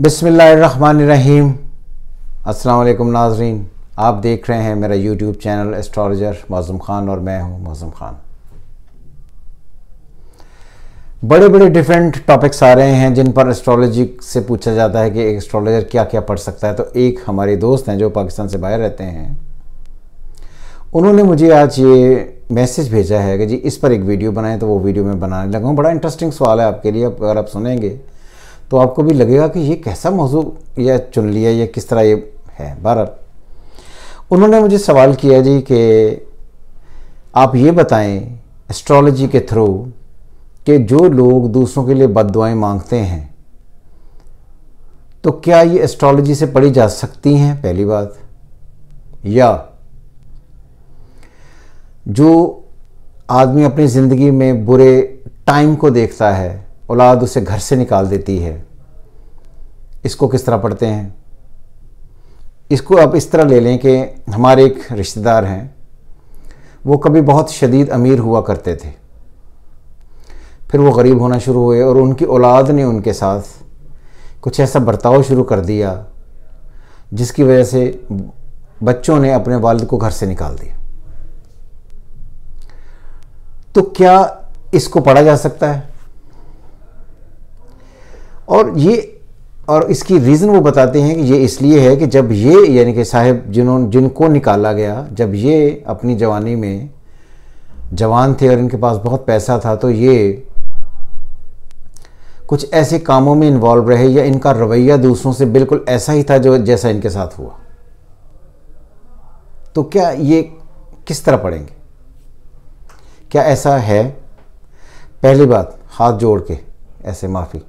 बिसमीम अल्लाम नाजरीन आप देख रहे हैं मेरा YouTube channel astrologer Mauzam Khan और मैं हूं मौज़म ख़ान बड़े बड़े डिफरेंट टॉपिक्स आ रहे हैं जिन पर एस्ट्रोलॉजी से पूछा जाता है कि एक एस्ट्रोलॉजर क्या क्या पढ़ सकता है तो एक हमारे दोस्त हैं जो पाकिस्तान से बाहर रहते हैं उन्होंने मुझे आज ये मैसेज भेजा है कि जी इस पर एक वीडियो बनाएं तो वो वीडियो मैं बनाने लगा बड़ा इंटरेस्टिंग सवाल है आपके लिए अगर आप सुनेंगे तो आपको भी लगेगा कि ये कैसा मौजू या चुन लिया या किस तरह ये है बहरहाल उन्होंने मुझे सवाल किया जी कि आप ये बताएं एस्ट्रोलॉजी के थ्रू कि जो लोग दूसरों के लिए बद दुआएँ मांगते हैं तो क्या ये एस्ट्रोलॉजी से पढ़ी जा सकती हैं पहली बात या जो आदमी अपनी ज़िंदगी में बुरे टाइम को देखता है औलाद उसे घर से निकाल देती है इसको किस तरह पढ़ते हैं इसको आप इस तरह ले लें कि हमारे एक रिश्तेदार हैं वो कभी बहुत शदीद अमीर हुआ करते थे फिर वो गरीब होना शुरू हुए और उनकी औलाद ने उनके साथ कुछ ऐसा बर्ताव शुरू कर दिया जिसकी वजह से बच्चों ने अपने वालद को घर से निकाल दिया तो क्या इसको पढ़ा जा सकता है और ये और इसकी रीज़न वो बताते हैं कि ये इसलिए है कि जब ये यानी कि साहब जिन्होंने जिनको निकाला गया जब ये अपनी जवानी में जवान थे और इनके पास बहुत पैसा था तो ये कुछ ऐसे कामों में इन्वॉल्व रहे या इनका रवैया दूसरों से बिल्कुल ऐसा ही था जो जैसा इनके साथ हुआ तो क्या ये किस तरह पढ़ेंगे क्या ऐसा है पहली बात हाथ जोड़ के ऐसे माफ़ी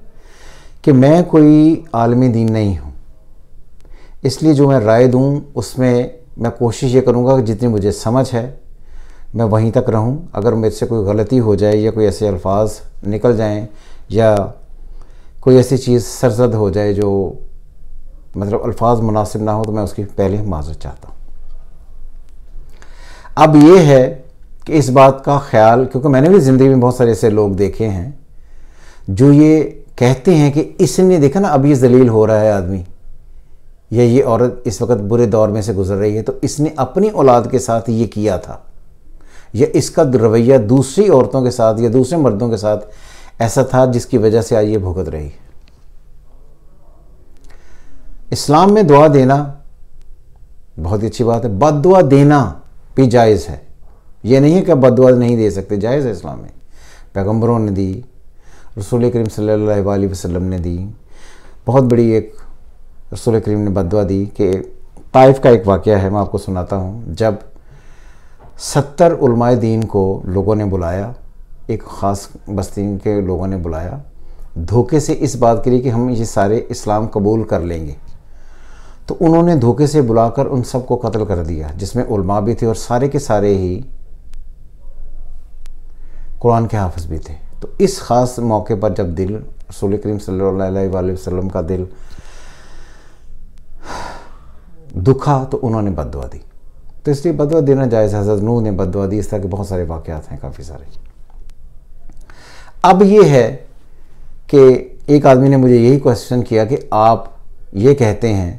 कि मैं कोई आलमी दीन नहीं हूँ इसलिए जो मैं राय दूँ उसमें मैं कोशिश ये करूँगा कि जितनी मुझे समझ है मैं वहीं तक रहूँ अगर मेरे से कोई गलती हो जाए या कोई ऐसे अल्फाज निकल जाएँ या कोई ऐसी चीज़ सरजद हो जाए जो मतलब अल्फाज मुनासिब ना हो तो मैं उसकी पहले माजर चाहता हूँ अब ये है कि इस बात का ख्याल क्योंकि मैंने भी ज़िंदगी में बहुत सारे ऐसे लोग देखे हैं जो ये कहते हैं कि इसने देखा ना अब जलील हो रहा है आदमी या ये औरत इस वक्त बुरे दौर में से गुजर रही है तो इसने अपनी औलाद के साथ ये किया था या इसका रवैया दूसरी औरतों के साथ या दूसरे मर्दों के साथ ऐसा था जिसकी वजह से आज ये भुगत रही इस्लाम में दुआ देना बहुत ही अच्छी बात है बद दुआ देना भी जायज़ है यह नहीं है कि बद दुआ नहीं दे सकते जायज़ है इस्लाम में पैगम्बरों ने दी रसूल करीम सल्ला वसम ने दी बहुत बड़ी एक रसूल करीम ने बदवा दी कि ताइफ का एक वाक़ है मैं आपको सुनाता हूँ जब सत्तर उलमाए दीन को लोगों ने बुलाया एक ख़ास बस्ती के लोगों ने बुलाया धोखे से इस बात के लिए कि हम ये सारे इस्लाम कबूल कर लेंगे तो उन्होंने धोखे से बुलाकर उन सब को कत्ल कर दिया जिसमें उलमा भी थे और सारे के सारे ही कुरान के हाफज भी थे तो इस ख़ास मौके पर जब दिल रसूल करीम वसल्लम का दिल दुखा तो उन्होंने बदवा दी तो इसलिए बदवा देना जायज़ हजरत नू ने बदवा दी इस तरह के बहुत सारे वाक़ात हैं काफ़ी सारे अब ये है कि एक आदमी ने मुझे यही क्वेश्चन किया कि आप ये कहते हैं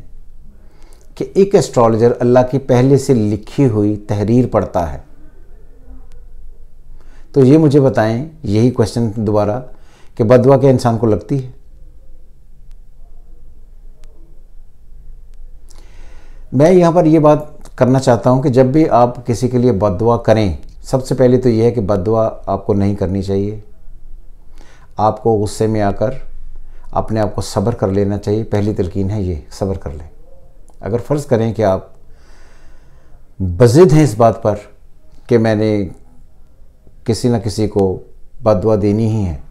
कि एक एस्ट्रोलॉजर अल्लाह की पहले से लिखी हुई तहरीर पढ़ता है तो ये मुझे बताएं यही क्वेश्चन दोबारा कि बदवा क्या इंसान को लगती है मैं यहाँ पर यह बात करना चाहता हूँ कि जब भी आप किसी के लिए बदवा करें सबसे पहले तो यह है कि बदवा आपको नहीं करनी चाहिए आपको गुस्से में आकर अपने आप को सब्र कर लेना चाहिए पहली तलकिन है ये सब्र कर लें अगर फ़र्ज़ करें कि आप बजिद हैं इस बात पर कि मैंने किसी न किसी को बदवा देनी ही है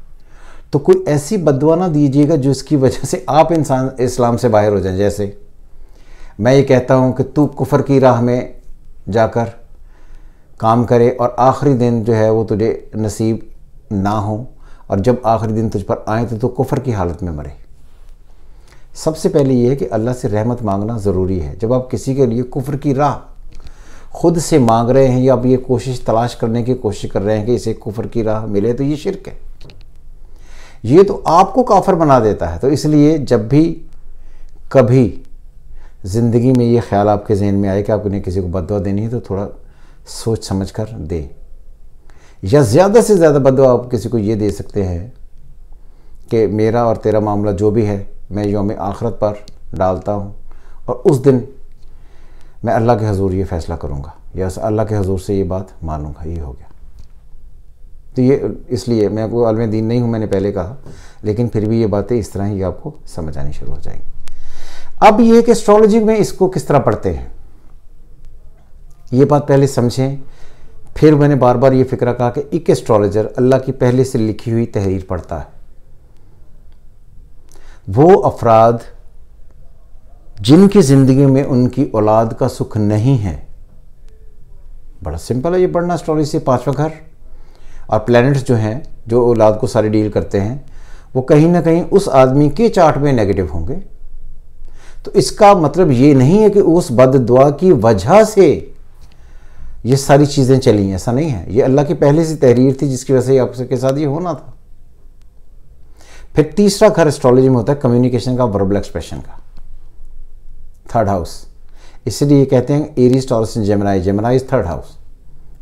तो कोई ऐसी बदवा ना दीजिएगा जो इसकी वजह से आप इंसान इस्लाम से बाहर हो जाए जैसे मैं ये कहता हूँ कि तू कुफर की राह में जाकर काम करे और आखिरी दिन जो है वो तुझे नसीब ना हो और जब आखिरी दिन तुझ पर आए तो तू कुफर की हालत में मरे सबसे पहले ये है कि अल्लाह से रहमत मांगना ज़रूरी है जब आप किसी के लिए कुफर की राह खुद से मांग रहे हैं या अब ये कोशिश तलाश करने की कोशिश कर रहे हैं कि इसे कुफर की राह मिले तो ये शिरक है ये तो आपको काफर बना देता है तो इसलिए जब भी कभी ज़िंदगी में ये ख्याल आपके जहन में आए कि आप उन्हें किसी को बदवा देनी है तो थोड़ा सोच समझ कर दें या ज़्यादा से ज़्यादा बदवा आप किसी को ये दे सकते हैं कि मेरा और तेरा मामला जो भी है मैं योम आखरत पर डालता हूँ और उस दिन मैं अल्लाह के हजूर ये फ़ैसला करूँगा या अल्लाह के हजूर से ये बात मानूंगा ये हो गया तो ये इसलिए मैं वो आलम दीन नहीं हूँ मैंने पहले कहा लेकिन फिर भी ये बातें इस तरह ही आपको समझ आनी शुरू हो जाएंगी अब ये कि एस्ट्रोलॉजी में इसको किस तरह पढ़ते हैं ये बात पहले समझें फिर मैंने बार बार ये फिक्र कहा कि एक एस्ट्रोलॉजर अल्लाह की पहले से लिखी हुई तहरीर पढ़ता है वो अफराद जिनकी ज़िंदगी में उनकी औलाद का सुख नहीं है बड़ा सिंपल है ये पढ़ना स्टोरी से पांचवा घर और प्लैनेट्स जो हैं जो औलाद को सारे डील करते हैं वो कहीं ना कहीं उस आदमी के चार्ट में नेगेटिव होंगे तो इसका मतलब ये नहीं है कि उस बद दुआ की वजह से ये सारी चीज़ें चली ऐसा नहीं है ये अल्लाह की पहले से तहरीर थी जिसकी वजह से आपके साथ ये होना था फिर तीसरा घर एस्ट्रोलॉजी में होता है कम्युनिकेशन का वर्बल एक्सप्रेशन का थर्ड हाउस इसलिए कहते हैं Aries Taurus in Gemini Gemini is third house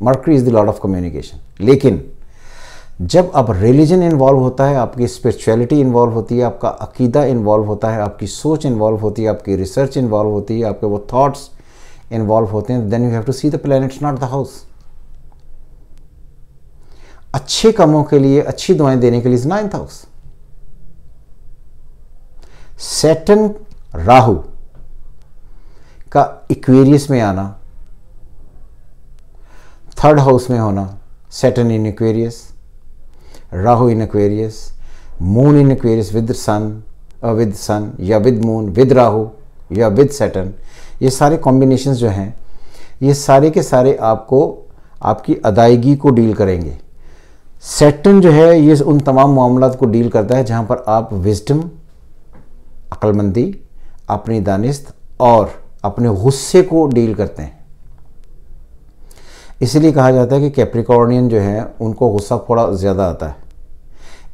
Mercury is the lord of communication लेकिन जब आप रिलीजन इन्वॉल्व होता है आपकी स्पिरिचुअलिटी इन्वॉल्व होती है आपका अकीदा इन्वॉल्व होता है आपकी सोच इन्वॉल्व होती है आपकी रिसर्च इन्वॉल्व होती है आपके वो थॉट्स इन्वॉल्व होते हैं then you have to see the planets not the house अच्छे कामों के लिए अच्छी दुआएं देने के लिए नाइन्थ हाउस सेटन राहू का इक्वेरियस में आना थर्ड हाउस में होना Saturn in Aquarius Rahu in Aquarius moon in Aquarius with sun with sun या विद मून विद राहु या विद सेटन ये सारे कॉम्बिनेशन जो हैं ये सारे के सारे आपको आपकी अदायगी को डील करेंगे सेटन जो है ये उन तमाम मामला को डील करता है जहाँ पर आप विजडम अक्लमंदी अपनी दानिस्त और अपने गुस्से को डील करते हैं इसलिए कहा जाता है कि कैप्रिकॉर्नियन जो है उनको गुस्सा थोड़ा ज़्यादा आता है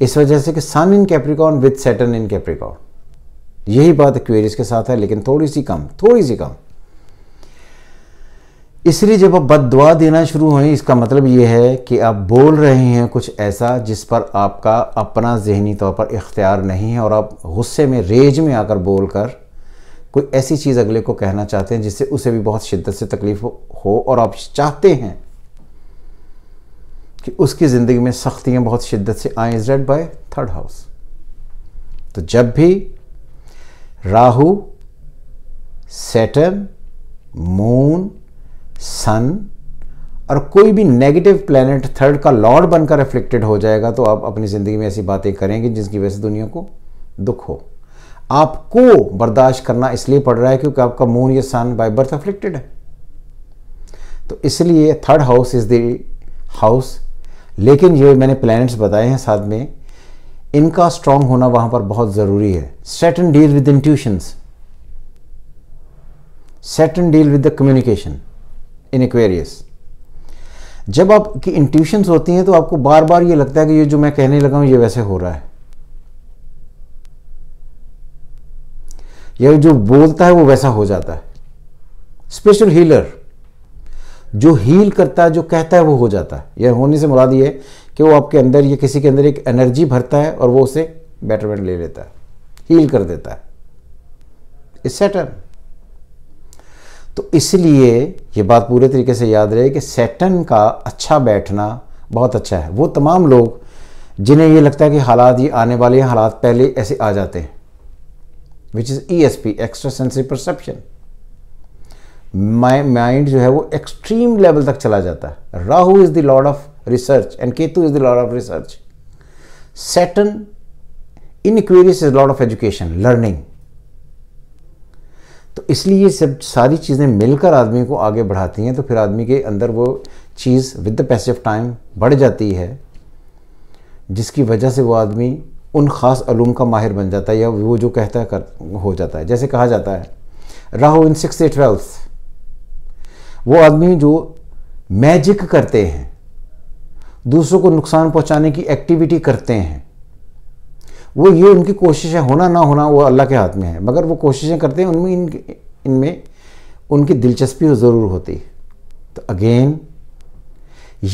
इस वजह से कि sun in Capricorn with Saturn in Capricorn यही बात क्वेरिस के साथ है लेकिन थोड़ी सी कम थोड़ी सी कम इसलिए जब आप बदवा देना शुरू हुए इसका मतलब ये है कि आप बोल रहे हैं कुछ ऐसा जिस पर आपका अपना जहनी तौर पर इख्तियार नहीं है और आप गुस्से में रेज में आकर बोलकर कोई ऐसी चीज़ अगले को कहना चाहते हैं जिससे उसे भी बहुत शिद्दत से तकलीफ हो और आप चाहते हैं कि उसकी ज़िंदगी में सख्तियाँ बहुत शिद्दत से आए is ruled by third house तो जब भी राहु सेटन मून सन और कोई भी नेगेटिव प्लेनेट थर्ड का लॉर्ड बनकर रिफ्लेक्टेड हो जाएगा तो आप अपनी ज़िंदगी में ऐसी बातें करेंगे जिसकी वजह से दुनिया को दुख हो आपको बर्दाश्त करना इसलिए पड़ रहा है क्योंकि आपका मून या सन बाय बर्थ अफ्लिक्टेड है तो इसलिए third house is the house लेकिन ये मैंने प्लैनेट्स बताए हैं साथ में इनका स्ट्रांग होना वहां पर बहुत ज़रूरी है and deal with intuitions and deal with the communication in Aquarius जब आपकी इंट्यूशंस होती हैं तो आपको बार बार ये लगता है कि ये जो मैं कहने लगा हूं ये वैसे हो रहा है या जो बोलता है वो वैसा हो जाता है स्पेशल हीलर जो हील करता है जो कहता है वो हो जाता है यह होने से मुराद ये है कि वो आपके अंदर या किसी के अंदर एक एनर्जी भरता है और वो उसे बेटरमेंट ले लेता है हील कर देता है इस सेटन तो इसलिए ये बात पूरे तरीके से याद रहे कि सेटन का अच्छा बैठना बहुत अच्छा है वो तमाम लोग जिन्हें ये लगता है कि हालात ये आने वाले हालात पहले ऐसे आ जाते हैं which is E S P extra sensory perception my mind जो है वो एक्सट्रीम लेवल तक चला जाता है Rahu is the lord of research and Ketu is the lord of research Saturn in Aquarius is lord of education learning तो इसलिए ये सब सारी चीज़ें मिलकर आदमी को आगे बढ़ाती हैं तो फिर आदमी के अंदर वो चीज़ with the pace of time बढ़ जाती है जिसकी वजह से वो आदमी उन ख़ास अलूम का माहिर बन जाता है या वो जो कहता है कर हो जाता है जैसे कहा जाता है राहु इन सिक्स से ट्वेल्थ वो आदमी जो मैजिक करते हैं दूसरों को नुकसान पहुंचाने की एक्टिविटी करते हैं वो ये उनकी कोशिशें होना ना होना वो अल्लाह के हाथ में है मगर वो कोशिशें करते हैं उनमें इन इनमें उनकी दिलचस्पी ज़रूर होती तो अगेन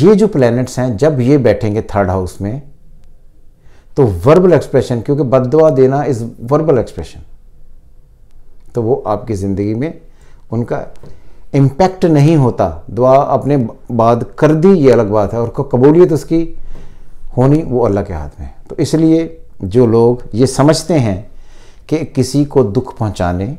ये जो प्लैनेट्स हैं जब ये बैठेंगे थर्ड हाउस में तो वर्बल एक्सप्रेशन क्योंकि बदवा देना इज़ वर्बल एक्सप्रेशन तो वो आपकी ज़िंदगी में उनका इम्पैक्ट नहीं होता दुआ आपने बाद कर दी ये अलग बात है और कबूलियत उसकी होनी वो अल्लाह के हाथ में तो इसलिए जो लोग ये समझते हैं कि किसी को दुख पहुंचाने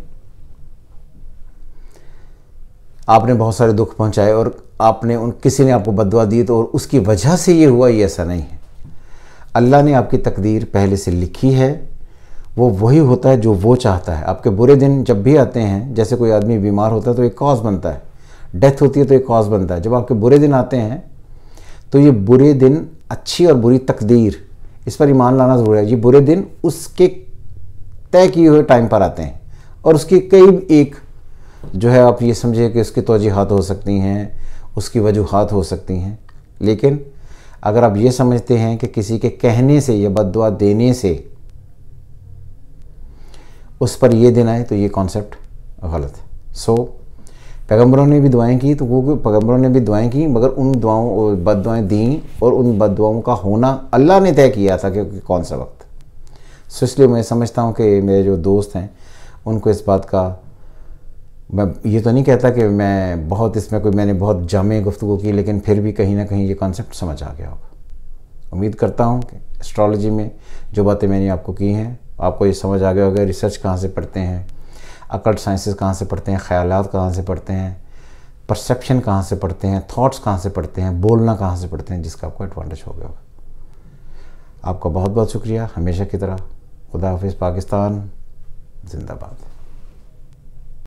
आपने बहुत सारे दुख पहुंचाए और आपने उन किसी ने आपको बदवा दी तो और उसकी वजह से ये हुआ ये ऐसा नहीं है अल्लाह ने आपकी तकदीर पहले से लिखी है वो वही होता है जो वो चाहता है आपके बुरे दिन जब भी आते हैं जैसे कोई आदमी बीमार होता है तो एक कॉज बनता है डेथ होती है तो एक कॉज बनता है जब आपके बुरे दिन आते हैं तो ये बुरे दिन अच्छी और बुरी तकदीर इस पर ईमान लाना ज़रूरी है ये बुरे दिन उसके तय किए हुए टाइम पर आते हैं और उसकी कई एक जो है आप ये समझिए कि उसकी तोजीहत हो सकती हैं उसकी वजूहत हो सकती हैं लेकिन अगर आप ये समझते हैं कि किसी के कहने से या बददुआ देने से उस पर ये देना है तो ये कॉन्सेप्ट गलत है सो पैगम्बरों ने भी दुआएं की तो वो पैगम्बरों ने भी दुआएं की मगर उन दुआओं और बद दुआएँ दी और उन बद दुआओं का होना अल्लाह ने तय किया था कि कौन सा वक्त सो इसलिए मैं समझता हूँ कि मेरे जो दोस्त हैं उनको इस बात का मैं ये तो नहीं कहता कि मैं बहुत इसमें कोई मैंने बहुत जामे गुफ्तु की लेकिन फिर भी कहीं ना कहीं ये कॉन्सेप्ट समझ आ गया होगा उम्मीद करता हूँ कि एस्ट्रोलॉजी में जो बातें मैंने आपको की हैं आपको ये समझ आ गया होगा रिसर्च कहाँ से पढ़ते हैं अकल्ट साइंसेस कहाँ से पढ़ते हैं ख्याल कहाँ से पढ़ते हैं परसेप्शन कहाँ से पढ़ते हैं थाट्स कहाँ से पढ़ते हैं बोलना कहाँ से पढ़ते हैं जिसका आपको एडवांटेज हो गया होगा आपका बहुत बहुत शुक्रिया हमेशा की तरह खुदा हाफिज़ पाकिस्तान जिंदाबाद